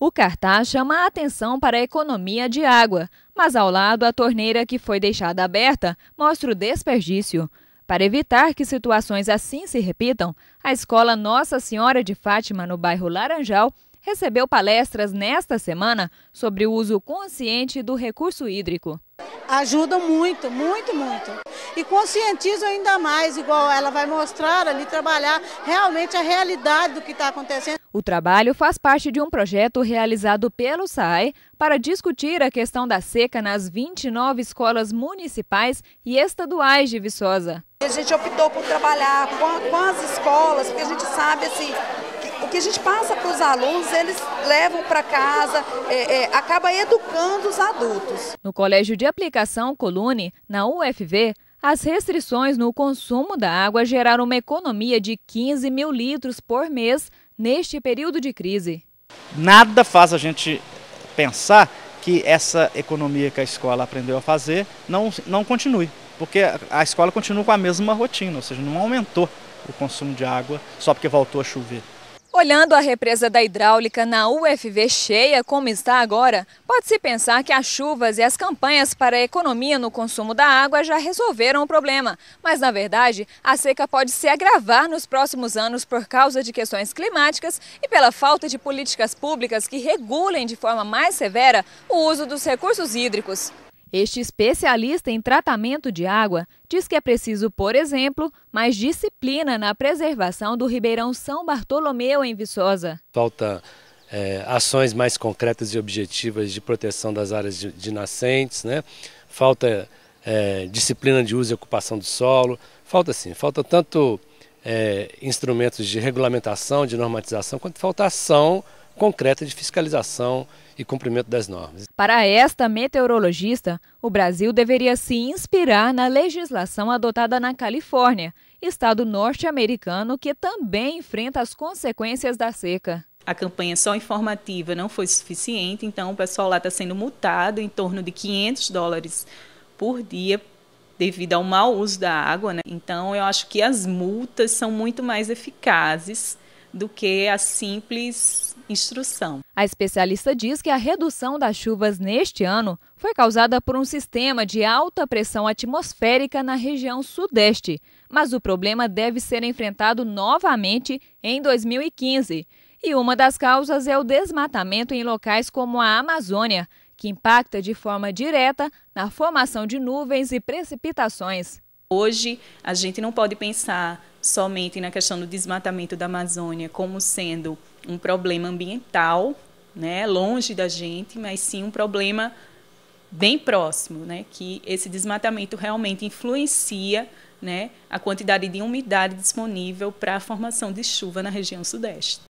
O cartaz chama a atenção para a economia de água, mas ao lado a torneira que foi deixada aberta mostra o desperdício. Para evitar que situações assim se repitam, a escola Nossa Senhora de Fátima, no bairro Laranjal, recebeu palestras nesta semana sobre o uso consciente do recurso hídrico ajudam muito, muito, muito. E conscientizam ainda mais, igual ela vai mostrar ali, trabalhar realmente a realidade do que está acontecendo. O trabalho faz parte de um projeto realizado pelo SAE para discutir a questão da seca nas 29 escolas municipais e estaduais de Viçosa. A gente optou por trabalhar com, com as escolas, porque a gente sabe assim, o que a gente passa para os alunos, eles levam para casa, é, é, acaba educando os adultos. No Colégio de Aplicação Colune, na UFV, as restrições no consumo da água geraram uma economia de 15 mil litros por mês neste período de crise. Nada faz a gente pensar que essa economia que a escola aprendeu a fazer não, não continue, porque a escola continua com a mesma rotina, ou seja, não aumentou o consumo de água só porque voltou a chover. Olhando a represa da hidráulica na UFV cheia como está agora, pode-se pensar que as chuvas e as campanhas para a economia no consumo da água já resolveram o problema. Mas, na verdade, a seca pode se agravar nos próximos anos por causa de questões climáticas e pela falta de políticas públicas que regulem de forma mais severa o uso dos recursos hídricos. Este especialista em tratamento de água diz que é preciso, por exemplo, mais disciplina na preservação do Ribeirão São Bartolomeu em Viçosa. Falta é, ações mais concretas e objetivas de proteção das áreas de, de nascentes, né? falta é, disciplina de uso e ocupação do solo, falta sim, falta tanto é, instrumentos de regulamentação, de normatização, quanto falta ação concreta de fiscalização e cumprimento das normas. Para esta meteorologista, o Brasil deveria se inspirar na legislação adotada na Califórnia, estado norte-americano que também enfrenta as consequências da seca a campanha só informativa não foi suficiente, então o pessoal lá está sendo multado em torno de 500 dólares por dia devido ao mau uso da água. Né? Então eu acho que as multas são muito mais eficazes do que a simples instrução. A especialista diz que a redução das chuvas neste ano foi causada por um sistema de alta pressão atmosférica na região sudeste, mas o problema deve ser enfrentado novamente em 2015. E uma das causas é o desmatamento em locais como a Amazônia, que impacta de forma direta na formação de nuvens e precipitações. Hoje, a gente não pode pensar somente na questão do desmatamento da Amazônia como sendo um problema ambiental, né, longe da gente, mas sim um problema bem próximo, né, que esse desmatamento realmente influencia né, a quantidade de umidade disponível para a formação de chuva na região sudeste.